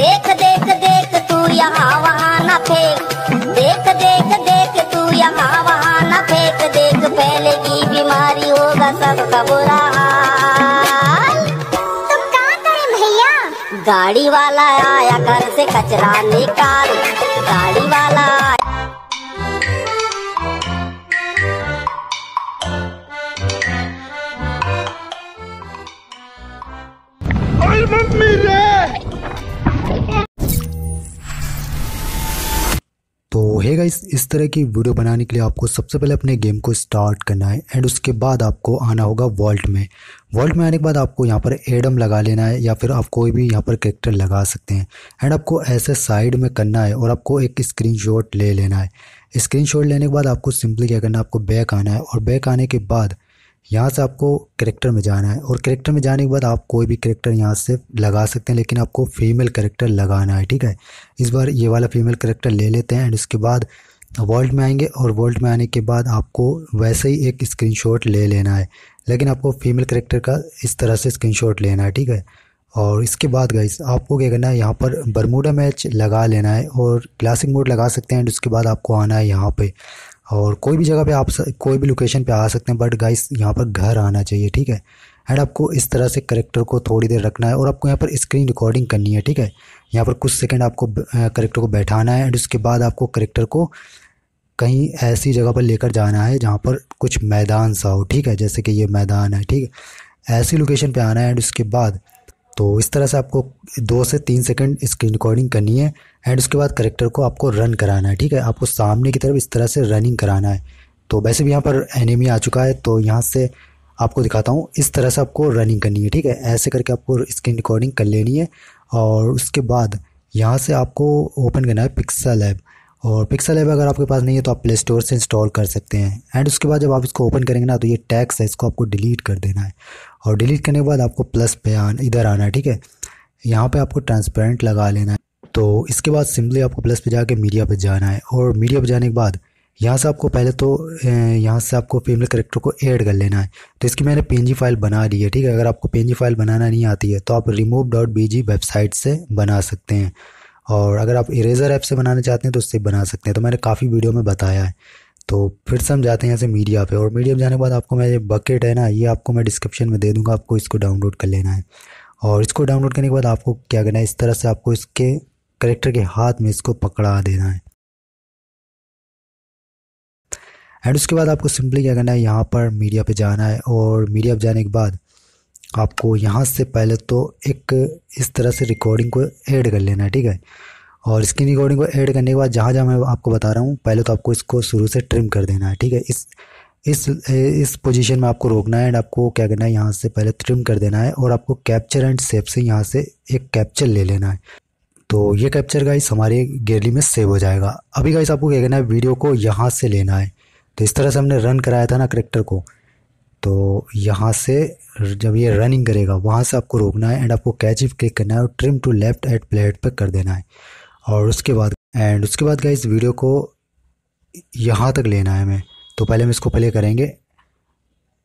देख देख देख तू यहाँ वहाँ न फेंक देख देख देख तू यहाँ वहाँ न फेंक देख पहले की बीमारी होगा सबका बुरा तुम कहाँ गए भैया गाड़ी वाला आया घर से कचरा निकाल गाड़ी वाला है गाइस इस तरह की वीडियो बनाने के लिए आपको सबसे पहले अपने गेम को स्टार्ट करना है एंड उसके बाद आपको आना होगा वॉल्ट में वॉल्ट में आने के बाद आपको यहाँ पर एडम लगा लेना है या फिर आप कोई भी यहाँ पर करेक्टर लगा सकते हैं एंड आपको ऐसे साइड में करना है और आपको एक स्क्रीन ले लेना है स्क्रीन लेने के बाद आपको सिंपली क्या करना है आपको बैक आना है और बैक आने के बाद यहाँ से आपको करेक्टर में जाना है और करेक्टर में जाने के बाद आप कोई भी करेक्टर यहाँ से लगा सकते हैं लेकिन आपको फीमेल करेक्टर लगाना है ठीक है इस बार ये वाला फीमेल करेक्टर ले लेते हैं एंड उसके बाद वर्ल्ड में आएंगे और वर्ल्ड में आने के बाद आपको वैसे ही एक स्क्रीनशॉट ले लेना है लेकिन आपको फीमेल करेक्टर का इस तरह से स्क्रीनशॉट लेना है ठीक है और इसके बाद गई आपको क्या करना है यहाँ पर बरमूडा मैच लगा लेना है और क्लासिक मोड लगा सकते हैं एंड उसके बाद आपको आना है यहाँ पर और कोई भी जगह पे आप कोई भी लोकेशन पे आ सकते हैं बट गाइस यहाँ पर घर आना चाहिए ठीक है एंड आपको इस तरह से करेक्टर को थोड़ी देर रखना है और आपको यहाँ पर स्क्रीन रिकॉर्डिंग करनी है ठीक है यहाँ पर कुछ सेकंड आपको करेक्टर को बैठाना है एंड उसके बाद आपको करेक्टर को कहीं ऐसी जगह पर लेकर जाना है जहाँ पर कुछ मैदान सा हो ठीक है जैसे कि ये मैदान है ठीक है ऐसी लोकेशन पे आना है एंड उसके बाद तो इस तरह से आपको दो से तीन सेकंड स्क्रीन रिकॉर्डिंग करनी है एंड उसके बाद करेक्टर को आपको रन कराना है ठीक है आपको सामने की तरफ इस तरह से रनिंग कराना है तो वैसे भी यहाँ पर एनिमी आ चुका है तो यहाँ से आपको दिखाता हूँ इस तरह से आपको रनिंग करनी है ठीक है ऐसे करके आपको स्क्रीन रिकॉर्डिंग कर लेनी है और उसके बाद यहाँ से आपको ओपन करना है पिक्सल ऐप और पिक्सल ऐप अगर आपके पास नहीं है तो आप प्ले स्टोर से इंस्टॉल कर सकते हैं एंड उसके बाद जब आप इसको ओपन करेंगे ना तो ये टैक्स है इसको आपको डिलीट कर देना है और डिलीट करने के बाद आपको प्लस पे आना इधर आना है ठीक है यहाँ पे आपको ट्रांसपेरेंट लगा लेना है तो इसके बाद सिंपली आपको प्लस पे जाके मीडिया पे जाना है और मीडिया पे जाने के बाद यहाँ से आपको पहले तो यहाँ से आपको फीमेल करेक्टर को ऐड कर लेना है तो इसकी मैंने पी फाइल बना ली है ठीक है अगर आपको पी फाइल बनाना नहीं आती है तो आप रिमूव डॉट बी वेबसाइट से बना सकते हैं और अगर आप इरेजर ऐप से बनाना चाहते हैं तो उससे बना सकते हैं तो मैंने काफ़ी वीडियो में बताया है तो फिर से हम जाते हैं ऐसे मीडिया पे और मीडिया पर जाने के बाद आपको मैं ये बकेट है ना ये आपको मैं डिस्क्रिप्शन में दे दूंगा आपको इसको डाउनलोड कर लेना है और इसको डाउनलोड करने के बाद आपको क्या करना है इस तरह से आपको इसके करेक्टर के हाथ में इसको पकड़ा देना है एंड उसके बाद आपको सिंपली क्या करना है यहाँ पर मीडिया पे जाना है और मीडिया पे जाने के बाद आपको यहाँ से पहले तो एक इस तरह से रिकॉर्डिंग को ऐड कर लेना है ठीक है और स्क्रीन रिकॉर्डिंग को ऐड करने के बाद जहाँ जहाँ मैं आपको बता रहा हूँ पहले तो आपको इसको शुरू से ट्रिम कर देना है ठीक है इस इस इस पोजीशन में आपको रोकना है एंड आपको क्या करना है यहाँ से पहले ट्रिम कर देना है और आपको कैप्चर एंड सेप से यहाँ से एक कैप्चर ले लेना है तो ये कैप्चर गाइस हमारे गैलरी में सेव हो जाएगा अभी गाइस आपको क्या करना है वीडियो को यहाँ से लेना है तो इस तरह से हमने रन कराया था ना करेक्टर को तो यहाँ से जब ये रनिंग करेगा वहाँ से आपको रोकना है एंड आपको कैच इफ क्लिक करना है और trim to left at plate पर कर देना है और उसके बाद एंड उसके बाद गाइस वीडियो को यहाँ तक लेना है हमें तो पहले हम इसको प्ले करेंगे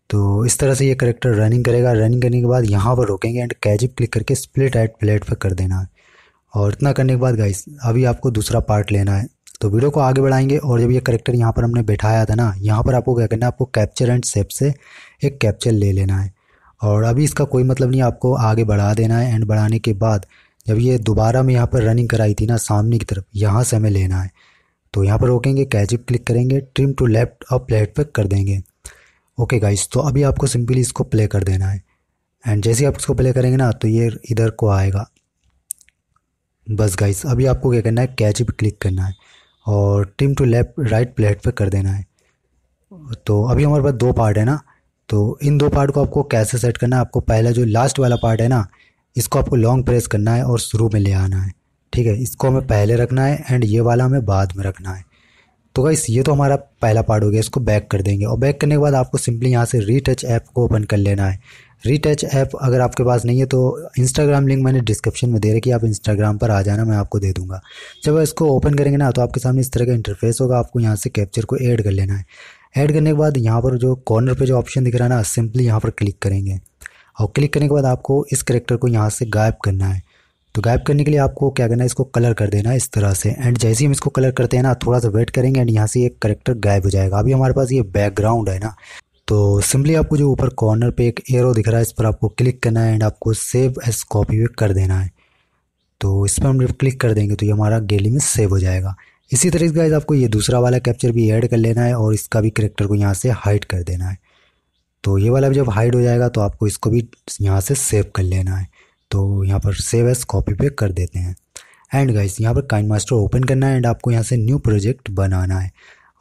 तो इस तरह से ये करेक्टर रनिंग करेगा रनिंग करने के बाद यहाँ पर रोकेंगे एंड कैच क्लिक करके स्प्लिट एट प्लेट पर कर देना है और इतना करने के बाद गाइस अभी आपको दूसरा पार्ट लेना है तो वीडियो को आगे बढ़ाएंगे और जब ये करेक्टर यहाँ पर हमने बैठाया था ना यहाँ पर आपको क्या करना है आपको कैप्चर एंड सेप से एक कैप्चर ले लेना है और अभी इसका कोई मतलब नहीं आपको आगे बढ़ा देना है एंड बढ़ाने के बाद जब ये दोबारा में यहाँ पर रनिंग कराई थी ना सामने की तरफ यहाँ से हमें लेना है तो यहाँ पर रोकेंगे कैचिप क्लिक करेंगे ट्रिम टू लेफ्ट और प्लेट पर कर देंगे ओके गाइस तो अभी आपको सिंपली इसको प्ले कर देना है एंड जैसे आप इसको प्ले करेंगे ना तो ये इधर को आएगा बस गाइस अभी आपको क्या करना है कैच पर क्लिक करना है और trim to left right plate पर कर देना है तो अभी हमारे पास दो पार्ट है ना तो इन दो पार्ट को आपको कैसे सेट करना है आपको पहला जो लास्ट वाला पार्ट है ना इसको आपको लॉन्ग प्रेस करना है और शुरू में ले आना है ठीक है इसको हमें पहले रखना है एंड ये वाला हमें बाद में रखना है तो गाइस ये तो हमारा पहला पार्ट हो गया इसको बैक कर देंगे और बैक करने के बाद आपको सिंपली यहाँ से रीटच ऐप को ओपन कर लेना है रीटच ऐप अगर आपके पास नहीं है तो इंस्टाग्राम लिंक मैंने डिस्क्रिप्शन में दे रखी है आप इंस्टाग्राम पर आ जाना मैं आपको दे दूंगा जब इसको ओपन करेंगे ना तो आपके सामने इस तरह का इंटरफेस होगा आपको यहाँ से कैप्चर को ऐड कर लेना है ऐड करने के बाद यहाँ पर जो कॉर्नर पर जो ऑप्शन दिख रहा है ना सिंपली यहाँ पर क्लिक करेंगे और क्लिक करने के बाद आपको इस करेक्टर को यहाँ से गायब करना है तो गायब करने के लिए आपको क्या करना है इसको कलर कर देना है इस तरह से एंड जैसे ही हम इसको कलर करते हैं ना थोड़ा सा वेट करेंगे एंड यहाँ से एक करेक्टर गायब हो जाएगा अभी हमारे पास ये बैकग्राउंड है ना तो सिंपली आपको जो ऊपर कॉर्नर पे एक एरो दिख रहा है इस पर आपको क्लिक करना है एंड आपको सेव एस कॉपी पे कर देना है तो इस पर हम क्लिक कर देंगे तो ये हमारा गैली में सेव हो जाएगा इसी तरीके से गाइज आपको ये दूसरा वाला कैप्चर भी ऐड कर लेना है और इसका भी करेक्टर को यहाँ से हाइड कर देना है तो ये वाला भी जब हाइड हो जाएगा तो आपको इसको भी यहाँ से सेव कर लेना है तो यहाँ पर सेव एस कॉपी पे कर देते हैं एंड गाइस यहाँ पर काइन मास्टर ओपन करना है एंड आपको यहाँ से न्यू प्रोजेक्ट बनाना है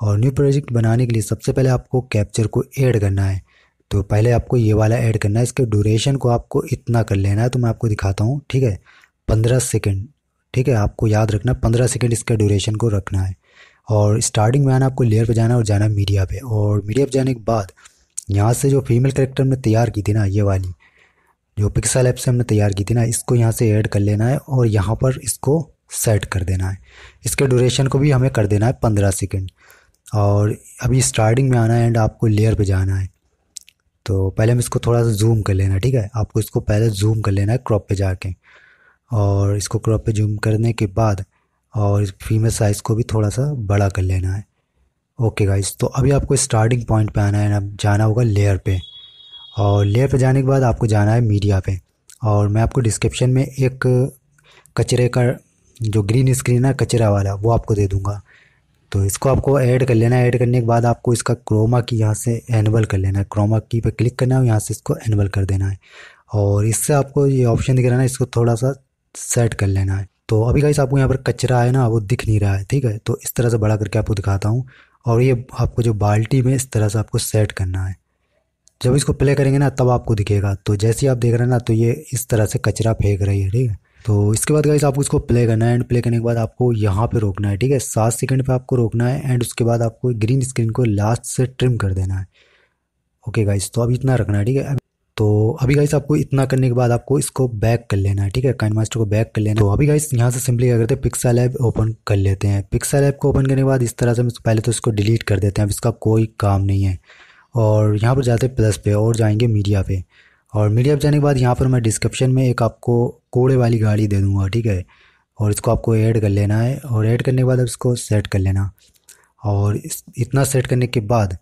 और न्यू प्रोजेक्ट बनाने के लिए सबसे पहले आपको कैप्चर को ऐड करना है तो पहले आपको ये वाला ऐड करना है इसके ड्यूरेशन को आपको इतना कर लेना है तो मैं आपको दिखाता हूँ ठीक है पंद्रह सेकेंड ठीक है आपको याद रखना पंद्रह सेकेंड इसके ड्यूरेशन को रखना है और स्टार्टिंग में आना आपको लेयर पे जाना और जाना मीडिया पे और मीडिया पे जाने के बाद यहाँ से जो फीमेल करेक्टर हमने तैयार की थी ना ये वाली जो पिक्सल ऐप से हमने तैयार की थी ना इसको यहाँ से ऐड कर लेना है और यहाँ पर इसको सेट कर देना है इसके ड्यूरेशन को भी हमें कर देना है पंद्रह सेकेंड और अभी स्टार्टिंग में आना है एंड आपको लेयर पे जाना है तो पहले हम इसको थोड़ा सा जूम कर लेना है ठीक है आपको इसको पहले जूम कर लेना है क्रॉप पे जाके और इसको क्रॉप पे जूम करने के बाद और फीमेल साइज़ को भी थोड़ा सा बड़ा कर लेना है ओके गाइस तो अभी आपको स्टार्टिंग पॉइंट पे आना है ना जाना होगा लेयर पे और लेयर पे जाने के बाद आपको जाना है मीडिया पे और मैं आपको डिस्क्रिप्शन में एक कचरे का जो ग्रीन स्क्रीन है कचरा वाला वो आपको दे दूँगा तो इसको आपको ऐड कर लेना है ऐड करने के बाद आपको इसका क्रोमा की यहाँ से एनबल कर लेना है क्रोमा की पे क्लिक करना है यहाँ से इसको एनबल कर देना है और इससे आपको ये ऑप्शन दिख रहा है ना इसको थोड़ा सा सेट कर लेना है तो अभी कहीं आपको यहाँ पर कचरा है ना वो दिख नहीं रहा है ठीक है तो इस तरह से बड़ा करके आपको दिखाता हूँ और ये आपको जो बाल्टी में इस तरह से आपको सेट करना है जब इसको प्ले करेंगे ना तब आपको दिखेगा तो जैसे ही आप देख रहे हैं ना तो ये इस तरह से कचरा फेंक रही है ठीक है तो इसके बाद गाइस आपको इसको प्ले करना है एंड प्ले करने के बाद आपको यहाँ पे रोकना है ठीक है सात सेकंड पे आपको रोकना है एंड उसके बाद आपको ग्रीन स्क्रीन को लास्ट से ट्रिम कर देना है ओके गाइस तो अब इतना रखना है ठीक है तो अभी गाइस आपको इतना करने के बाद आपको इसको बैक कर लेना है ठीक है काइन मास्टर को बैक कर लेना तो अभी गाइस यहाँ से सिंपली क्या करते हैं पिक्सल ऐप ओपन कर लेते हैं पिक्सल ऐप को ओपन करने के बाद इस तरह से पहले तो इसको डिलीट कर देते हैं अब इसका कोई काम नहीं है और यहाँ पर जाते प्लस पे और जाएंगे मीडिया पे और मीडिया पर जाने के बाद यहाँ पर मैं डिस्क्रिप्शन में एक आपको कोड़े वाली गाड़ी दे दूँगा ठीक है और इसको आपको ऐड कर लेना है और ऐड करने के बाद इसको सेट कर लेना और इतना सेट करने के बाद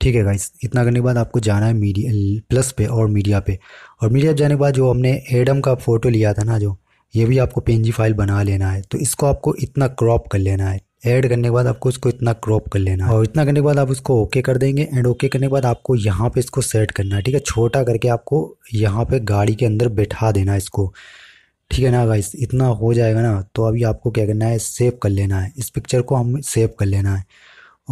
ठीक है गाइस इतना करने के बाद आपको जाना है मीडिया प्लस पे और मीडिया पे और मीडिया जाने के बाद जो हमने एडम का फ़ोटो लिया था ना जो ये भी आपको पी फाइल बना लेना है तो इसको आपको इतना क्रॉप कर लेना है ऐड करने के बाद आपको इसको इतना क्रॉप कर लेना है और इतना करने के बाद आप इसको ओके कर देंगे एंड ओके करने के बाद आपको यहाँ पे इसको सेट करना है ठीक है छोटा करके आपको यहाँ पे गाड़ी के अंदर बैठा देना है इसको ठीक है ना गाइस इतना हो जाएगा ना तो अभी आपको क्या करना है सेव कर लेना है इस पिक्चर को हम सेव कर लेना है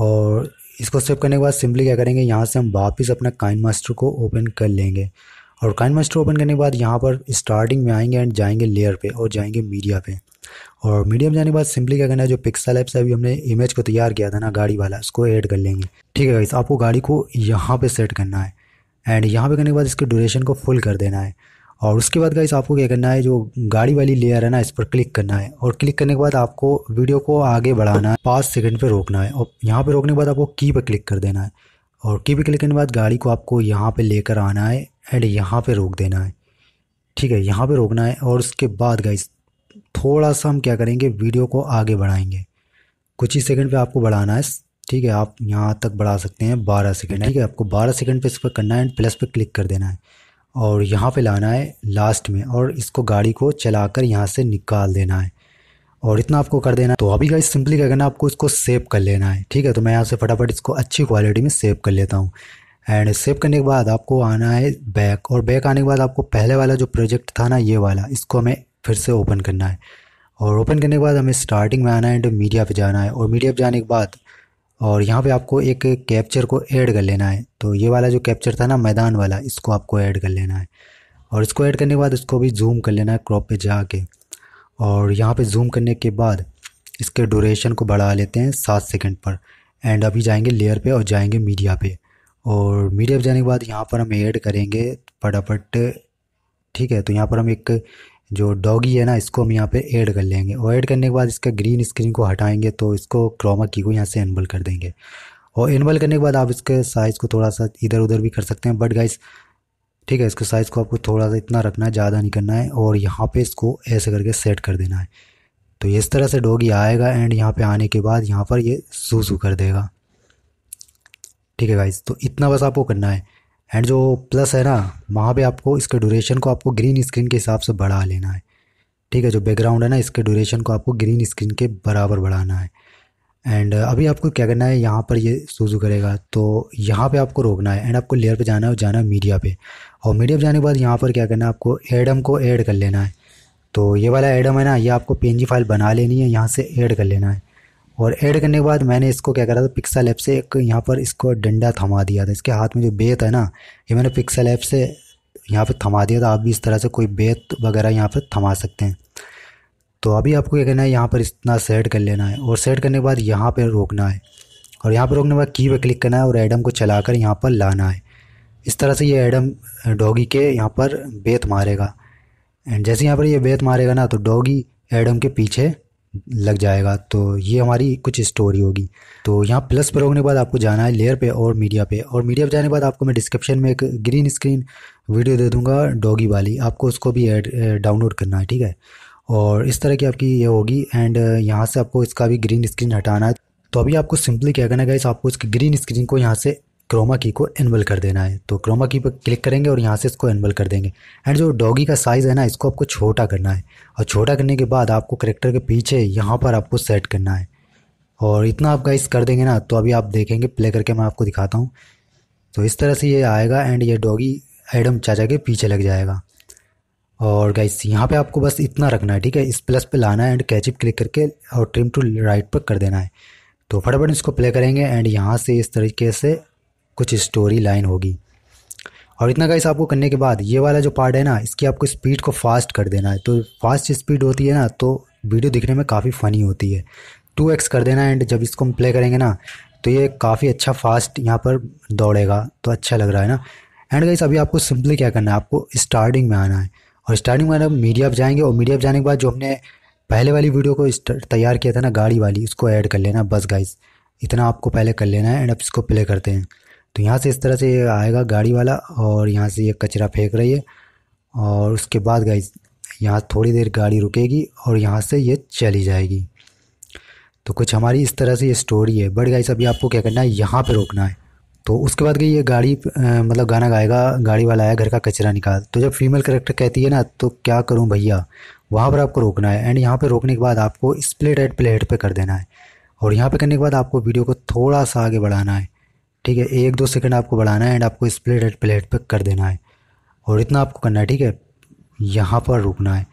और इसको सेव करने के बाद सिंपली क्या करेंगे यहाँ से हम वापस अपना काइन मास्टर को ओपन कर लेंगे और काइन मास्टर ओपन करने के बाद यहाँ पर स्टार्टिंग में आएंगे एंड जाएंगे लेयर पे और जाएंगे मीडिया पे और मीडिया में जाने के बाद सिंपली क्या करना है जो पिक्सल ऐप से अभी हमने इमेज को तैयार किया था ना गाड़ी वाला उसको ऐड कर लेंगे ठीक है गाइस आपको गाड़ी को यहाँ पर सेट करना है एंड यहाँ पे करने के बाद इसके ड्यूरेशन को फुल कर देना है और उसके बाद गाइस आपको क्या करना है जो गाड़ी वाली लेयर है ना इस पर क्लिक करना है और क्लिक करने के बाद आपको वीडियो को आगे बढ़ाना है पाँच सेकंड पे रोकना है और यहाँ पे रोकने के बाद आपको की पर क्लिक कर देना है और की पे क्लिक करने के बाद गाड़ी को आपको यहाँ पे लेकर आना है एंड यहाँ पे रोक देना है ठीक है यहाँ पे रोकना है और उसके बाद गाइस थोड़ा सा हम क्या करेंगे वीडियो को आगे बढ़ाएंगे कुछ ही सेकंड पे आपको बढ़ाना है ठीक है आप यहाँ तक बढ़ा सकते हैं बारह सेकेंड ठीक है आपको बारह सेकेंड पर इस पर करना है एंड प्लस पर क्लिक कर देना है और यहाँ पर लाना है लास्ट में और इसको गाड़ी को चला यहाँ से निकाल देना है और इतना आपको कर देना है तो अभी गाइस सिंपली क्या करना आपको इसको सेव कर लेना है ठीक है तो मैं यहाँ से फटाफट इसको अच्छी क्वालिटी में सेव कर लेता हूँ एंड सेव करने के बाद आपको आना है बैक और बैक आने के बाद आपको पहले वाला जो प्रोजेक्ट था ना ये वाला इसको हमें फिर से ओपन करना है और ओपन करने के बाद हमें स्टार्टिंग में आना है एंड मीडिया पर जाना है और मीडिया पर जाने के बाद और यहाँ पर आपको एक कैप्चर को ऐड कर लेना है तो ये वाला जो कैप्चर था ना मैदान वाला इसको आपको ऐड कर लेना है और इसको ऐड करने के बाद इसको भी जूम कर लेना है क्रॉप पे जाके और यहाँ पे जूम करने के बाद इसके ड्यूरेशन को बढ़ा लेते हैं सात सेकंड पर एंड अभी जाएंगे लेयर पे और जाएंगे मीडिया पे और मीडिया पे जाने के बाद यहाँ पर हम ऐड करेंगे फटाफट ठीक है तो यहाँ पर हम एक जो डॉगी है ना इसको हम यहाँ पे ऐड कर लेंगे और ऐड करने के बाद इसका ग्रीन स्क्रीन को हटाएंगे तो इसको क्रोमा की को यहाँ से एनबल कर देंगे और एनबल करने के बाद आप इसके साइज़ को थोड़ा सा इधर उधर भी कर सकते हैं बट गाइस ठीक है इसके साइज़ को आपको थोड़ा सा इतना रखना है ज़्यादा नहीं करना है और यहाँ पे इसको ऐसे करके सेट कर देना है तो इस तरह से डॉगी आएगा एंड यहाँ पे आने के बाद यहाँ पर ये सू सू कर देगा ठीक है गाइज तो इतना बस आपको करना है एंड जो प्लस है ना वहाँ पे आपको इसके ड्यूरेशन को आपको ग्रीन स्क्रीन के हिसाब से बढ़ा लेना है ठीक है जो बैकग्राउंड है ना इसके ड्यूरेशन को आपको ग्रीन स्क्रीन के बराबर बढ़ाना है एंड uh, अभी आपको क्या करना है यहाँ पर ये शुरू करेगा तो यहाँ पे आपको रोकना है एंड आपको लेयर पे जाना है और जाना है मीडिया पे और मीडिया पे जाने के बाद यहाँ पर क्या करना है आपको एडम को ऐड कर लेना है तो ये वाला एडम है ना ये आपको पी फाइल बना लेनी है यहाँ से ऐड कर लेना है और ऐड करने के बाद मैंने इसको क्या करा था पिक्सल ऐप से एक यहाँ पर इसको डंडा थमा दिया था इसके हाथ में जो बेत है ना ये मैंने पिक्सल ऐप से यहाँ पर थमा दिया था आप भी इस तरह से कोई बेत वगैरह यहाँ पर थमा सकते हैं तो अभी आपको क्या करना है यहाँ पर इतना सेट कर लेना है और सेट करने के बाद यहाँ पर रोकना है और यहाँ पर रोकने के बाद की पर क्लिक करना है और एडम को चला कर यहाँ पर लाना है इस तरह से ये एडम डॉगी के यहाँ पर बेत मारेगा एंड जैसे यहाँ पर ये बेत मारेगा ना तो डॉगी एडम के पीछे लग जाएगा तो ये हमारी कुछ स्टोरी होगी तो यहाँ प्लस पर रोकने के बाद आपको जाना है लेयर पे और मीडिया पे और मीडिया पर जाने के बाद आपको मैं डिस्क्रिप्शन में एक ग्रीन स्क्रीन वीडियो दे दूँगा डॉगी वाली आपको उसको भी एड डाउनलोड करना है ठीक है और इस तरह की आपकी ये होगी एंड uh, यहाँ से आपको इसका भी ग्रीन स्क्रीन हटाना है तो अभी आपको सिंपली क्या करना है गाइस आपको इसकी ग्रीन स्क्रीन को यहाँ से क्रोमा की को एनबल कर देना है तो क्रोमा की पर क्लिक करेंगे और यहाँ से इसको एनबल कर देंगे एंड जो डॉगी का साइज़ है ना इसको आपको छोटा करना है और छोटा करने के बाद आपको करेक्टर के पीछे यहाँ पर आपको सेट करना है और इतना आप गाइस कर देंगे ना तो अभी आप देखेंगे प्ले करके मैं आपको दिखाता हूँ तो इस तरह से ये आएगा एंड ये डॉगी एडम चाचा के पीछे लग जाएगा और गाइस यहाँ पे आपको बस इतना रखना है ठीक है इस प्लस पे लाना है एंड कैचअप क्लिक करके और ट्रिम टू राइट पर कर देना है तो फटाफट इसको प्ले करेंगे एंड यहाँ से इस तरीके से कुछ स्टोरी लाइन होगी और इतना गाइस आपको करने के बाद ये वाला जो पार्ट है ना इसकी आपको स्पीड को फास्ट कर देना है तो फास्ट स्पीड होती है ना तो वीडियो दिखने में काफ़ी फ़नी होती है टू एक्स कर देना एंड जब इसको हम प्ले करेंगे ना तो ये काफ़ी अच्छा फास्ट यहाँ पर दौड़ेगा तो अच्छा लग रहा है ना एंड गाइस अभी आपको सिंपली क्या करना है आपको स्टार्टिंग में आना है और स्टार्टिंग में हम मीडिया पर जाएंगे और मीडिया पर जाने के बाद जो हमने पहले वाली वीडियो को तैयार किया था ना गाड़ी वाली उसको ऐड कर लेना बस गाइस इतना आपको पहले कर लेना है एंड अब इसको प्ले करते हैं तो यहाँ से इस तरह से आएगा गाड़ी वाला और यहाँ से ये कचरा फेंक रही है और उसके बाद गाइस यहाँ थोड़ी देर गाड़ी रुकेगी और यहाँ से ये चली जाएगी तो कुछ हमारी इस तरह से ये स्टोरी है बट गाइस अभी आपको क्या करना है यहाँ पर रोकना है तो उसके बाद गई ये गाड़ी मतलब गाना गाएगा गाड़ी वाला आया घर का कचरा निकाल तो जब फीमेल करेक्टर कहती है ना तो क्या करूँ भैया वहाँ पर आपको रोकना है एंड यहाँ पर रोकने के बाद आपको स्प्लिट एड प्लेट पर कर देना है और यहाँ पर करने के बाद आपको वीडियो को थोड़ा सा आगे बढ़ाना है ठीक है एक दो सेकंड आपको बढ़ाना है एंड आपको स्प्लिट एड प्लेट पर कर देना है और इतना आपको करना है ठीक है यहाँ पर रुकना है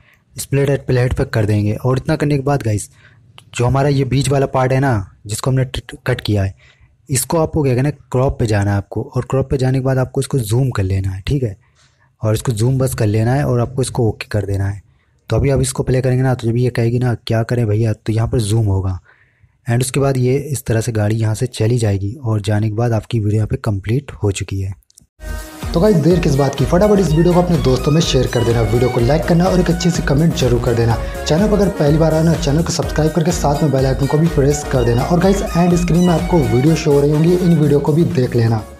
स्प्लिट एट प्लेट पर कर देंगे और इतना करने के बाद गाइस जो हमारा ये बीच वाला पार्ट है ना जिसको हमने कट किया है इसको आपको क्या करना है क्रॉप पे जाना है आपको और क्रॉप पे जाने के बाद आपको इसको जूम कर लेना है ठीक है और इसको जूम बस कर लेना है और आपको इसको ओके कर देना है तो अभी आप इसको प्ले करेंगे ना तो जब ये कहेगी ना क्या करें भैया तो यहाँ पर जूम होगा एंड उसके बाद ये इस तरह से गाड़ी यहाँ से चली जाएगी और जाने के बाद आपकी वीडियो यहाँ पे कम्प्लीट हो चुकी है तो गाइज देर किस बात की फटाफट इस वीडियो को अपने दोस्तों में शेयर कर देना वीडियो को लाइक करना और एक अच्छी सी कमेंट जरूर कर देना चैनल पर अगर पहली बार आना चैनल को सब्सक्राइब करके साथ में बेल आइकन को भी प्रेस कर देना और गाइज एंड स्क्रीन में आपको वीडियो शो हो रही होंगी इन वीडियो को भी देख लेना